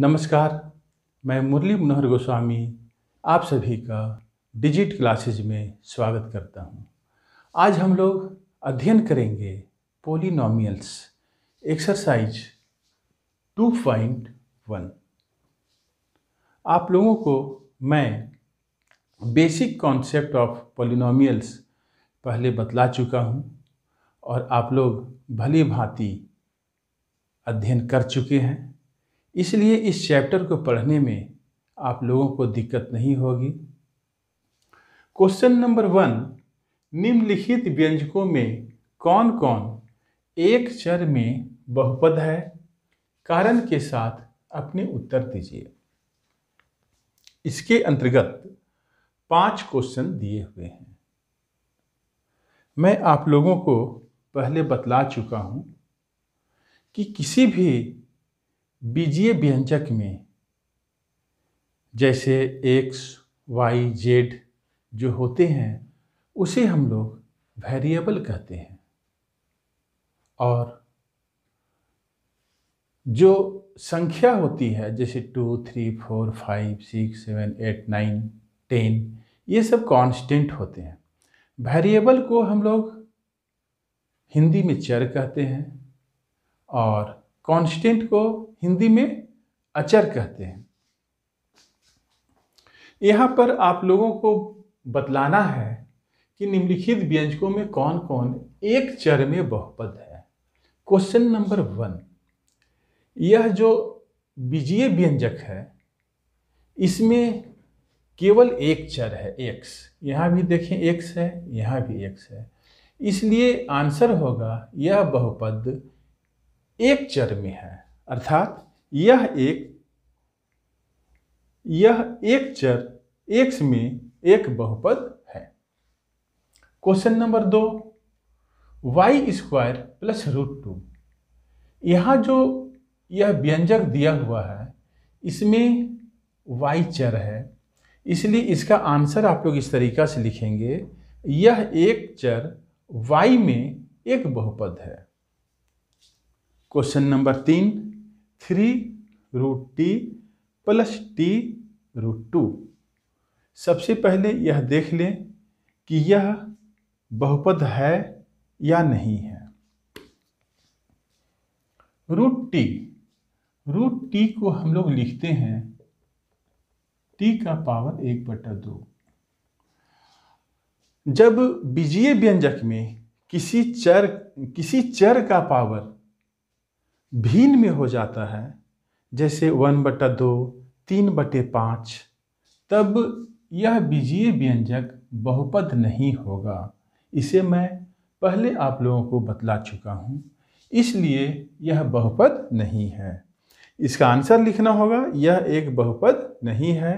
नमस्कार मैं मुरली मनोहर गोस्वामी आप सभी का डिजिट क्लासेज में स्वागत करता हूं। आज हम लोग अध्ययन करेंगे पोलिनोमियल्स एक्सरसाइज 2.1 आप लोगों को मैं बेसिक कॉन्सेप्ट ऑफ पोलिनोमियल्स पहले बतला चुका हूं और आप लोग भली भांति अध्ययन कर चुके हैं इसलिए इस चैप्टर को पढ़ने में आप लोगों को दिक्कत नहीं होगी क्वेश्चन नंबर वन निम्नलिखित व्यंजकों में कौन कौन एक चर में बहुपद है कारण के साथ अपने उत्तर दीजिए इसके अंतर्गत पांच क्वेश्चन दिए हुए हैं मैं आप लोगों को पहले बतला चुका हूं कि किसी भी बीजीय व्यंजक में जैसे एक्स वाई जेड जो होते हैं उसे हम लोग वेरिएबल कहते हैं और जो संख्या होती है जैसे two three four five six seven eight nine ten ये सब कांस्टेंट होते हैं वेरिएबल को हम लोग हिंदी में चर कहते हैं और कांस्टेंट को हिंदी में अचर कहते हैं यहाँ पर आप लोगों को बतलाना है कि निम्नलिखित व्यंजकों में कौन कौन एक चर में बहुपद है क्वेश्चन नंबर वन यह जो बीजीय व्यंजक है इसमें केवल एक चर है एक्स यहाँ भी देखें एक्स है यहाँ भी एक्स है इसलिए आंसर होगा यह बहुपद एक चर में है अर्थात यह एक यह एक चर एक में एक बहुपद है क्वेश्चन नंबर दो y square plus root two यहाँ जो यह व्यंजक दिया हुआ है इसमें वाई चर है इसलिए इसका आंसर आप लोग इस तरीका से लिखेंगे यह एक चर वाई में एक बहुपद है क्वेश्चन नंबर तीन three root t plus t root two सबसे पहले यह देख लें कि यह बहुपद है या नहीं है रूट टी रूट टी को हम लोग लिखते हैं टी का पावर एक बटा दो जब बीजीय व्यंजक में किसी चर किसी चर का पावर भीन में हो जाता है जैसे वन बटा दो तीन बटे पाँच तब यह बीजीय व्यंजक बहुपद नहीं होगा इसे मैं पहले आप लोगों को बतला चुका हूँ इसलिए यह बहुपद नहीं है इसका आंसर लिखना होगा यह एक बहुपद नहीं है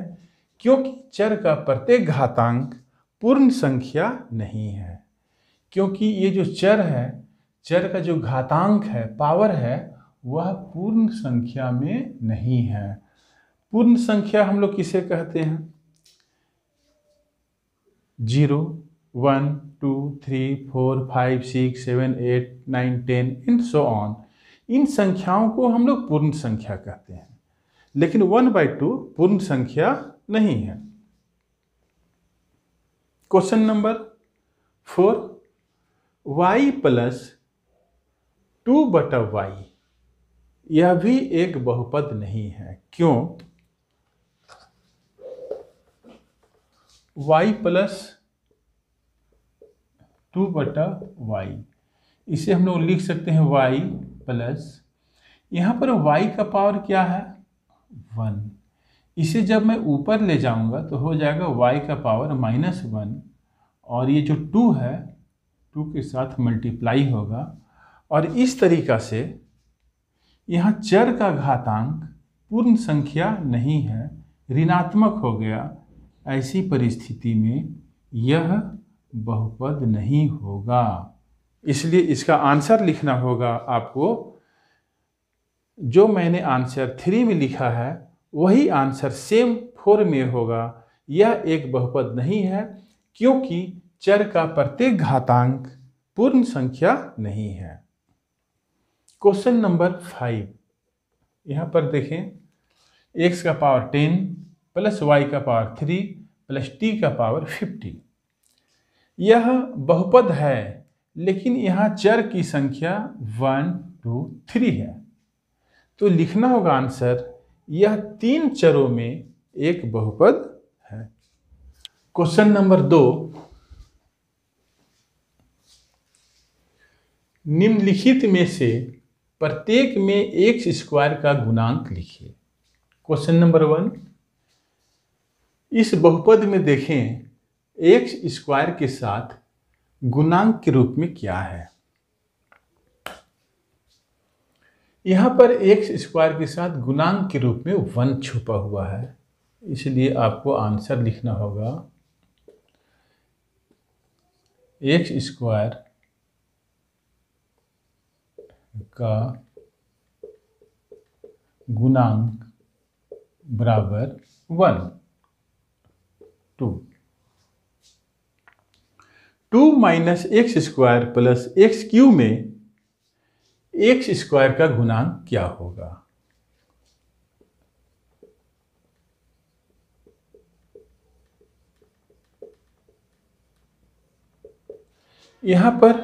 क्योंकि चर का प्रत्येक घातांक पूर्ण संख्या नहीं है क्योंकि ये जो चर है चर का जो घातांक है पावर है वह पूर्ण संख्या में नहीं है पूर्ण संख्या हम लोग किसे कहते हैं zero one two three four five six seven eight nine ten and so on इन संख्याओं को हम लोग पूर्ण संख्या कहते हैं लेकिन वन बाई टू पूर्ण संख्या नहीं है question number four y plus two बटा वाई यह भी एक बहुपद नहीं है क्यों y प्लस टू बटा वाई इसे हम लोग लिख सकते हैं y प्लस यहाँ पर y का पावर क्या है वन इसे जब मैं ऊपर ले जाऊंगा तो हो जाएगा y का पावर माइनस वन और ये जो टू है टू के साथ मल्टीप्लाई होगा और इस तरीका से यहाँ चर का घातांक पूर्ण संख्या नहीं है ऋणात्मक हो गया ऐसी परिस्थिति में यह बहुपद नहीं होगा इसलिए इसका आंसर लिखना होगा आपको जो मैंने आंसर थ्री में लिखा है वही आंसर सेम फोर में होगा यह एक बहुपद नहीं है क्योंकि चर का प्रत्येक घातांक पूर्ण संख्या नहीं है क्वेश्चन नंबर फाइव यहाँ पर देखें एक्स का पावर टेन प्लस वाई का पावर थ्री प्लस टी का पावर फिफ्टी यह बहुपद है लेकिन यहाँ चर की संख्या वन टू थ्री है तो लिखना होगा आंसर यह तीन चरों में एक बहुपद है क्वेश्चन नंबर दो निम्नलिखित में से प्रत्येक में एक्स स्क्वायर का गुणांक लिखिए क्वेश्चन नंबर वन इस बहुपद में देखें एक स्क्वायर के साथ गुणांक के रूप में क्या है यहां पर एक्स स्क्वायर के साथ गुणांक के रूप में वन छुपा हुआ है इसलिए आपको आंसर लिखना होगा एक्स स्क्वायर का गुणांक बराबर one two two minus x square plus x q में एक्स स्क्वायर का गुणांक क्या होगा यहां पर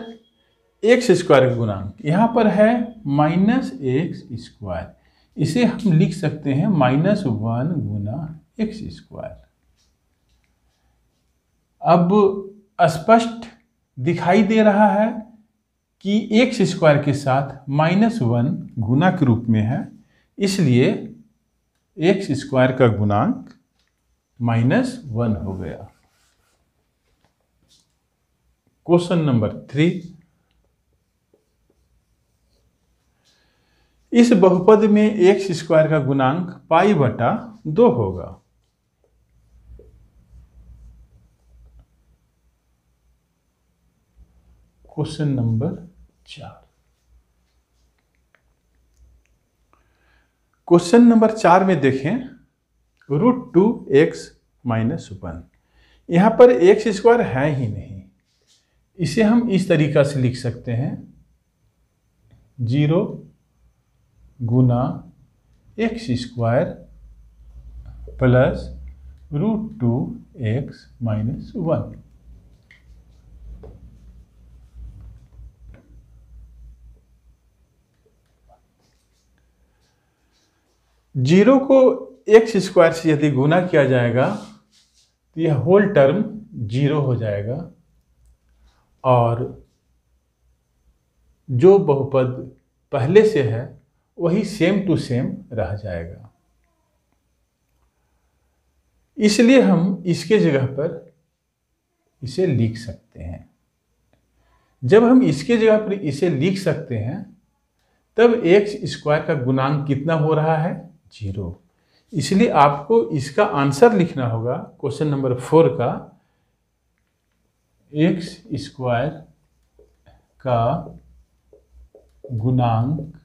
एक्स स्क्वायर गुणांक यहाँ पर है माइनस एक्स स्क्वायर इसे हम लिख सकते हैं माइनस वन गुना एक्स स्क्वायर अब स्पष्ट दिखाई दे रहा है कि एक्स स्क्वायर के साथ माइनस वन गुना के रूप में है इसलिए एक्स स्क्वायर का गुणांक माइनस वन हो गया क्वेश्चन नंबर थ्री इस बहुपद में एक्स स्क्वायर का गुणांक पाई बटा दो होगा क्वेश्चन नंबर चार क्वेश्चन नंबर चार में देखें root two x minus one यहां पर एक्स स्क्वायर है ही नहीं इसे हम इस तरीका से लिख सकते हैं जीरो गुना x square plus root two x minus one zero को एक्स स्क्वायर से यदि गुना किया जाएगा तो यह होल टर्म जीरो हो जाएगा और जो बहुपद पहले से है वही सेम टू सेम रह जाएगा इसलिए हम इसके जगह पर इसे लिख सकते हैं जब हम इसके जगह पर इसे लिख सकते हैं तब एक्स स्क्वायर का गुणांक कितना हो रहा है जीरो इसलिए आपको इसका आंसर लिखना होगा क्वेश्चन नंबर फोर का एक्स स्क्वायर का गुणांक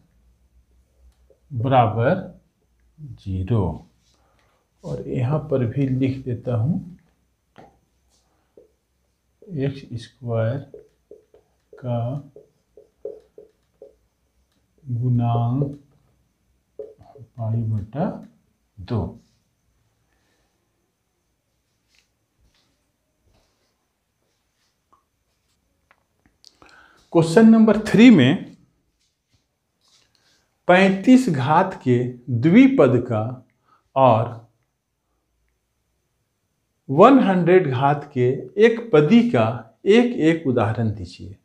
बराबर जीरो और यहाँ पर भी लिख देता हूँ एक्स स्क्वायर का गुणांक पाई बटा दो क्वेश्चन नंबर थ्री में पैंतीस घात के द्विपद का और वन हंड्रेड घात के एक पदी का एक एक उदाहरण दीजिए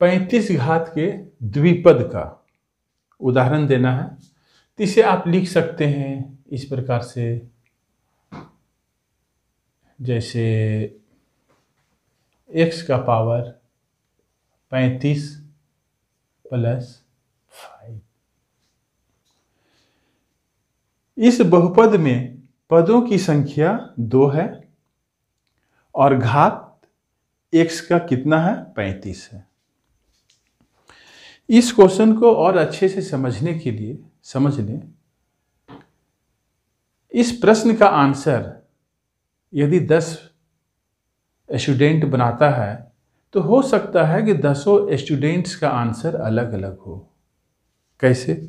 पैंतीस घात के द्विपद का उदाहरण देना है तो इसे आप लिख सकते हैं इस प्रकार से जैसे एक्स का पावर पैंतीस प्लस फाइव इस बहुपद में पदों की संख्या दो है और घात एक्स का कितना है पैंतीस है इस क्वेश्चन को और अच्छे से समझने के लिए समझ लें इस प्रश्न का आंसर यदि दस स्टूडेंट बनाता है तो हो सकता है कि दसों स्टूडेंट्स का आंसर अलग अलग हो कैसे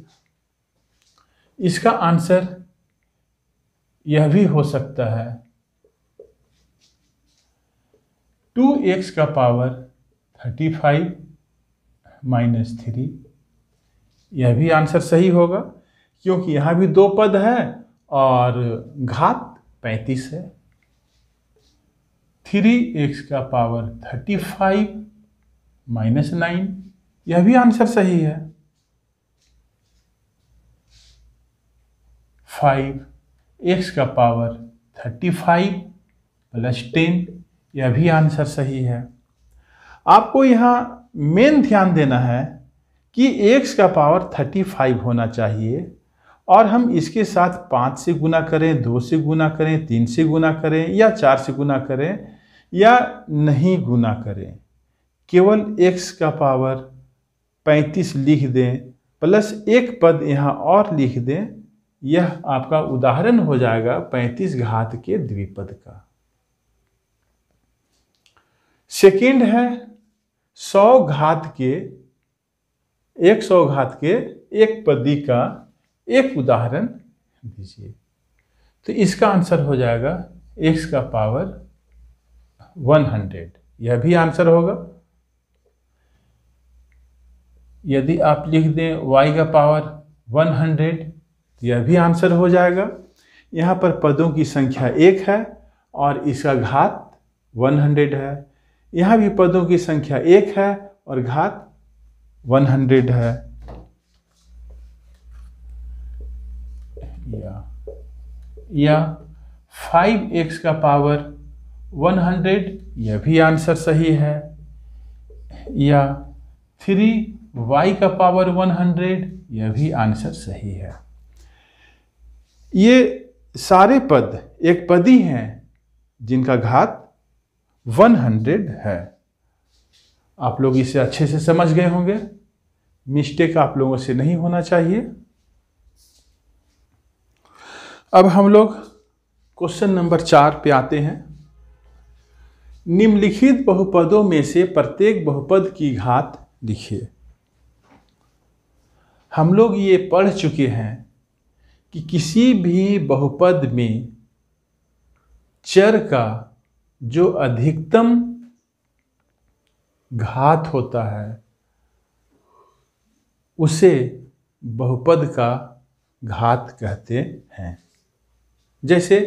इसका आंसर यह भी हो सकता है टू एक्स का power thirty five minus three यह भी आंसर सही होगा क्योंकि यहाँ भी दो पद है और घात पैंतीस है थ्री एक्स का power thirty five minus nine यह भी आंसर सही है फाइव एक्स का power thirty five plus ten यह भी आंसर सही है आपको यहाँ मेन ध्यान देना है कि एक्स का पावर थर्टी फाइव होना चाहिए और हम इसके साथ पाँच से गुना करें दो से गुना करें तीन से गुना करें या चार से गुना करें या नहीं गुना करें केवल x का पावर 35 लिख दें प्लस एक पद यहाँ और लिख दें यह आपका उदाहरण हो जाएगा 35 घात के द्विपद का सेकेंड है 100 घात के एक सौ घात के एक पदी का एक उदाहरण दीजिए तो इसका आंसर हो जाएगा x का पावर वन हंड्रेड यह भी आंसर होगा यदि आप लिख दें y का पावर 100 हंड्रेड यह भी आंसर हो जाएगा यहाँ पर पदों की संख्या एक है और इसका घात 100 है यहाँ भी पदों की संख्या एक है और घात 100 है या या 5x का पावर वन हंड्रेड यह भी आंसर सही है या थ्री वाई का पावर वन हंड्रेड यह भी आंसर सही है ये सारे पद एक पदी हैं जिनका घात वन हंड्रेड है आप लोग इसे अच्छे से समझ गए होंगे मिस्टेक आप लोगों से नहीं होना चाहिए अब हम लोग क्वेश्चन नंबर चार पे आते हैं निम्नलिखित बहुपदों में से प्रत्येक बहुपद की घात लिखिए हम लोग ये पढ़ चुके हैं कि किसी भी बहुपद में चर का जो अधिकतम घात होता है उसे बहुपद का घात कहते हैं जैसे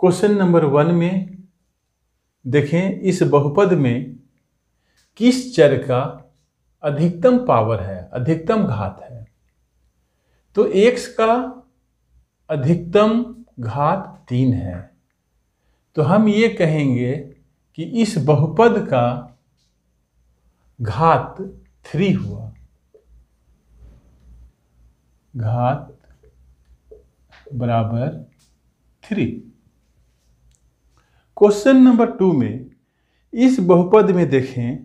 क्वेश्चन नंबर वन में देखें इस बहुपद में किस चर का अधिकतम पावर है अधिकतम घात है तो एक्स का अधिकतम घात तीन है तो हम ये कहेंगे कि इस बहुपद का घात थ्री हुआ घात बराबर थ्री क्वेश्चन नंबर टू में इस बहुपद में देखें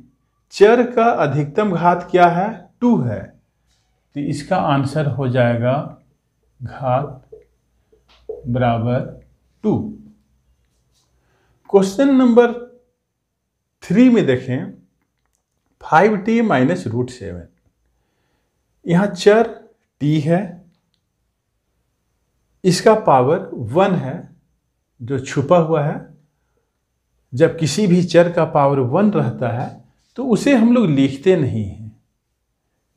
चर का अधिकतम घात क्या है टू है तो इसका आंसर हो जाएगा घात बराबर टू क्वेश्चन नंबर थ्री में देखें five t minus root seven यहाँ चर टी है इसका पावर वन है जो छुपा हुआ है जब किसी भी चर का पावर वन रहता है तो उसे हम लोग लिखते नहीं हैं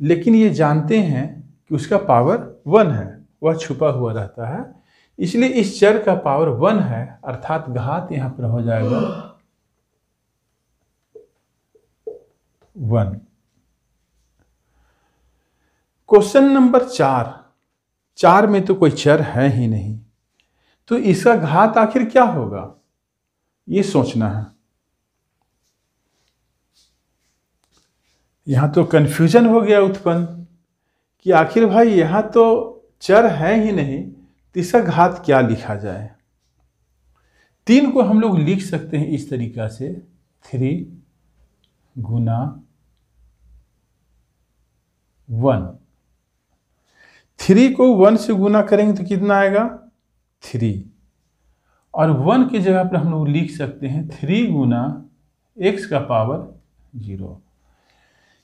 लेकिन ये जानते हैं कि उसका पावर वन है वह छुपा हुआ रहता है इसलिए इस चर का पावर वन है अर्थात घात यहाँ पर हो जाएगा वन क्वेश्चन नंबर चार चार में तो कोई चर है ही नहीं तो इसका घात आखिर क्या होगा ये सोचना है यहां तो कन्फ्यूजन हो गया उत्पन्न कि आखिर भाई यहां तो चर है ही नहीं तीसरा घात क्या लिखा जाए तीन को हम लोग लिख सकते हैं इस तरीका से थ्री गुना वन थ्री को वन से गुना करेंगे तो कितना आएगा थ्री और वन की जगह पर हम लोग लिख सकते हैं थ्री गुना एक्स का पावर जीरो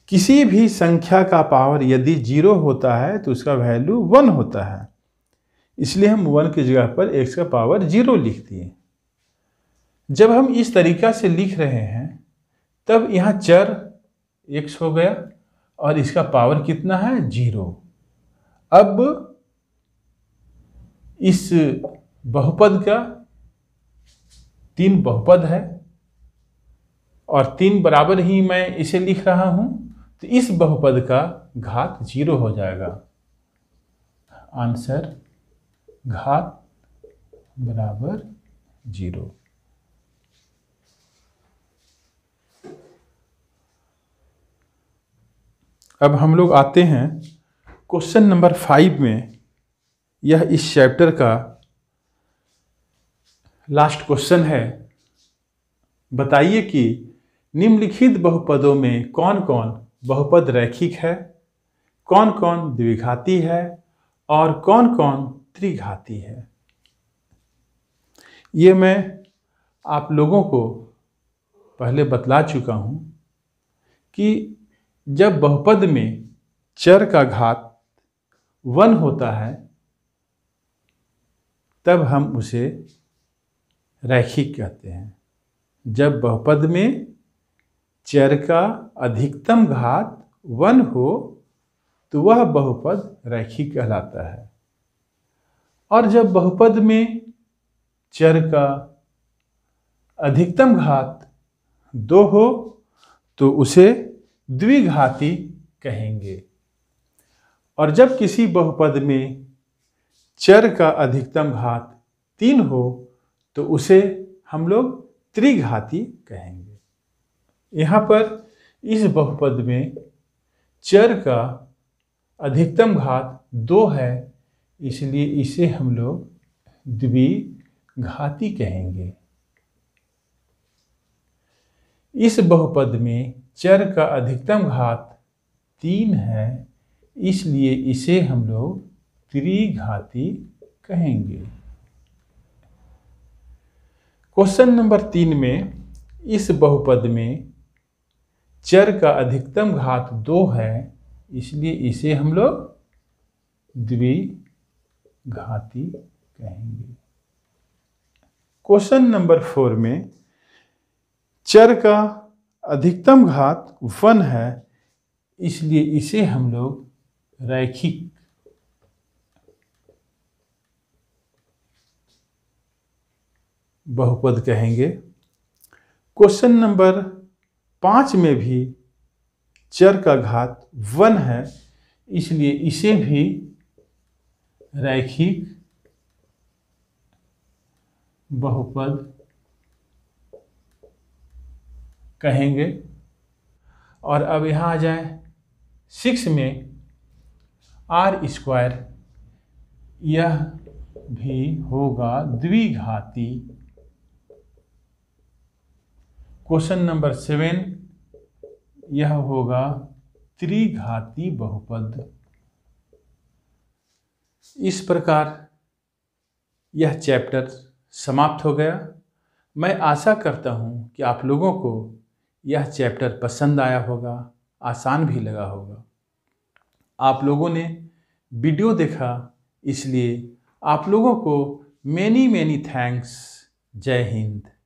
किसी भी संख्या का पावर यदि जीरो होता है तो उसका वैल्यू वन होता है इसलिए हम वन की जगह पर एक्स का पावर जीरो लिख दिए जब हम इस तरीका से लिख रहे हैं तब यहाँ चर एक्स हो गया और इसका पावर कितना है जीरो अब इस बहुपद का तीन बहुपद है और तीन बराबर ही मैं इसे लिख रहा हूं तो इस बहुपद का घात जीरो हो जाएगा आंसर घात बराबर जीरो अब हम लोग आते हैं क्वेश्चन नंबर फाइव में यह इस चैप्टर का लास्ट क्वेश्चन है बताइए कि निम्नलिखित बहुपदों में कौन कौन बहुपद रैखिक है कौन कौन द्विघाती है और कौन कौन त्रिघाती है ये मैं आप लोगों को पहले बतला चुका हूँ कि जब बहुपद में चर का घात वन होता है तब हम उसे रैखिक कहते हैं जब बहुपद में चर का अधिकतम घात वन हो तो वह बहुपद रैखिक कहलाता है और जब बहुपद में चर का अधिकतम घात दो हो तो उसे द्विघाती कहेंगे और जब किसी बहुपद में चर का अधिकतम घात तीन हो तो उसे हम लोग त्रिघाती कहेंगे यहाँ पर इस बहुपद में चर का अधिकतम घात दो है इसलिए इसे हम लोग द्विघाती कहेंगे इस बहुपद में चर का अधिकतम घात तीन है इसलिए इसे हम लोग त्रिघाती कहेंगे क्वेश्चन नंबर तीन में इस बहुपद में चर का अधिकतम घात दो है इसलिए इसे हम लोग द्विघाती कहेंगे क्वेश्चन नंबर फोर में चर का अधिकतम घात वन है इसलिए इसे हम लोग रैखिक बहुपद कहेंगे क्वेश्चन नंबर पाँच में भी चर का घात वन है इसलिए इसे भी रैखिक बहुपद कहेंगे और अब यहाँ आ जाए सिक्स में आर स्क्वायर यह भी होगा द्विघाती क्वेश्चन नंबर सेवन यह होगा त्रिघाती बहुपद इस प्रकार यह चैप्टर समाप्त हो गया मैं आशा करता हूँ कि आप लोगों को यह चैप्टर पसंद आया होगा आसान भी लगा होगा आप लोगों ने वीडियो देखा इसलिए आप लोगों को मेनी मेनी थैंक्स जय हिंद